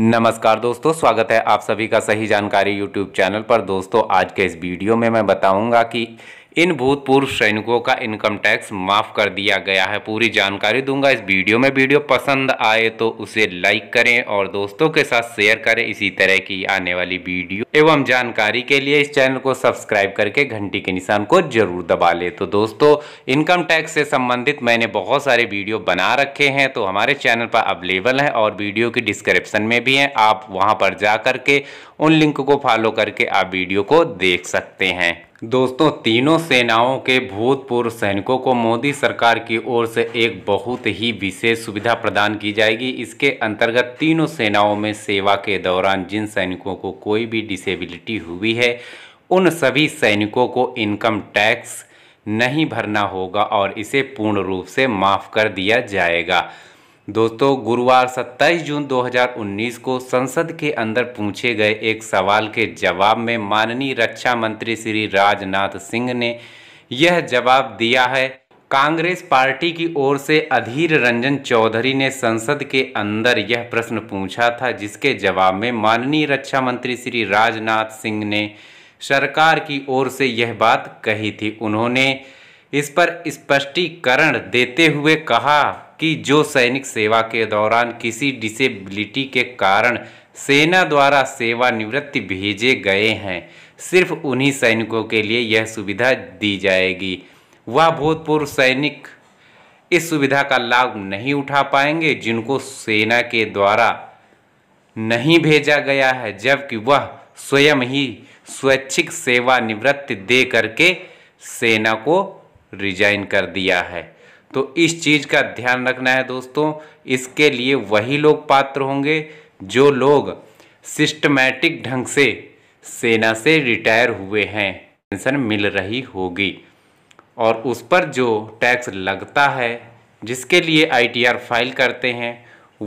नमस्कार दोस्तों स्वागत है आप सभी का सही जानकारी यूट्यूब चैनल पर दोस्तों आज के इस वीडियो में मैं बताऊंगा कि इन भूतपूर्व सैनिकों का इनकम टैक्स माफ़ कर दिया गया है पूरी जानकारी दूंगा इस वीडियो में वीडियो पसंद आए तो उसे लाइक करें और दोस्तों के साथ शेयर करें इसी तरह की आने वाली वीडियो एवं जानकारी के लिए इस चैनल को सब्सक्राइब करके घंटी के निशान को जरूर दबा लें तो दोस्तों इनकम टैक्स से संबंधित मैंने बहुत सारे वीडियो बना रखे हैं तो हमारे चैनल पर अवेलेबल हैं और वीडियो की डिस्क्रिप्शन में भी हैं आप वहाँ पर जा करके उन लिंक को फॉलो करके आप वीडियो को देख सकते हैं दोस्तों तीनों सेनाओं के भूतपूर्व सैनिकों को मोदी सरकार की ओर से एक बहुत ही विशेष सुविधा प्रदान की जाएगी इसके अंतर्गत तीनों सेनाओं में सेवा के दौरान जिन सैनिकों को कोई भी डिसेबिलिटी हुई है उन सभी सैनिकों को इनकम टैक्स नहीं भरना होगा और इसे पूर्ण रूप से माफ़ कर दिया जाएगा दोस्तों गुरुवार 27 जून 2019 को संसद के अंदर पूछे गए एक सवाल के जवाब में माननीय रक्षा मंत्री श्री राजनाथ सिंह ने यह जवाब दिया है कांग्रेस पार्टी की ओर से अधीर रंजन चौधरी ने संसद के अंदर यह प्रश्न पूछा था जिसके जवाब में माननीय रक्षा मंत्री श्री राजनाथ सिंह ने सरकार की ओर से यह बात कही थी उन्होंने इस पर स्पष्टीकरण देते हुए कहा कि जो सैनिक सेवा के दौरान किसी डिसेबिलिटी के कारण सेना द्वारा सेवानिवृत्ति भेजे गए हैं सिर्फ उन्हीं सैनिकों के लिए यह सुविधा दी जाएगी वह भूतपूर्व सैनिक इस सुविधा का लाभ नहीं उठा पाएंगे जिनको सेना के द्वारा नहीं भेजा गया है जबकि वह स्वयं ही स्वैच्छिक सेवानिवृत्ति दे करके सेना को रिजाइन कर दिया है तो इस चीज़ का ध्यान रखना है दोस्तों इसके लिए वही लोग पात्र होंगे जो लोग सिस्टमैटिक ढंग से सेना से रिटायर हुए हैं पेंशन मिल रही होगी और उस पर जो टैक्स लगता है जिसके लिए आईटीआर फाइल करते हैं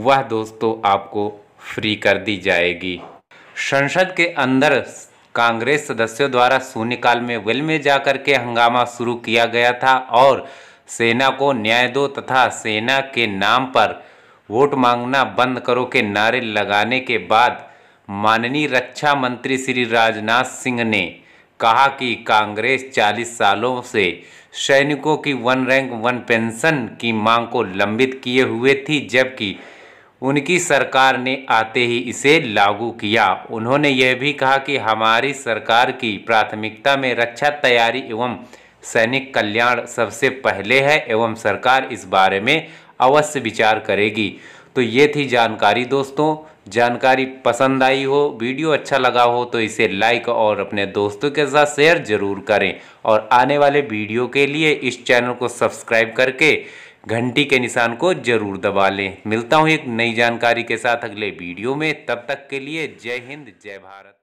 वह दोस्तों आपको फ्री कर दी जाएगी संसद के अंदर कांग्रेस सदस्यों द्वारा शून्यकाल में वेल में जाकर के हंगामा शुरू किया गया था और सेना को न्याय दो तथा सेना के नाम पर वोट मांगना बंद करो के नारे लगाने के बाद माननीय रक्षा मंत्री श्री राजनाथ सिंह ने कहा कि कांग्रेस 40 सालों से सैनिकों की वन रैंक वन पेंशन की मांग को लंबित किए हुए थी जबकि उनकी सरकार ने आते ही इसे लागू किया उन्होंने यह भी कहा कि हमारी सरकार की प्राथमिकता में रक्षा तैयारी एवं सैनिक कल्याण सबसे पहले है एवं सरकार इस बारे में अवश्य विचार करेगी तो ये थी जानकारी दोस्तों जानकारी पसंद आई हो वीडियो अच्छा लगा हो तो इसे लाइक और अपने दोस्तों के साथ शेयर ज़रूर करें और आने वाले वीडियो के लिए इस चैनल को सब्सक्राइब करके घंटी के निशान को जरूर दबा लें मिलता हूँ एक नई जानकारी के साथ अगले वीडियो में तब तक के लिए जय हिंद जय भारत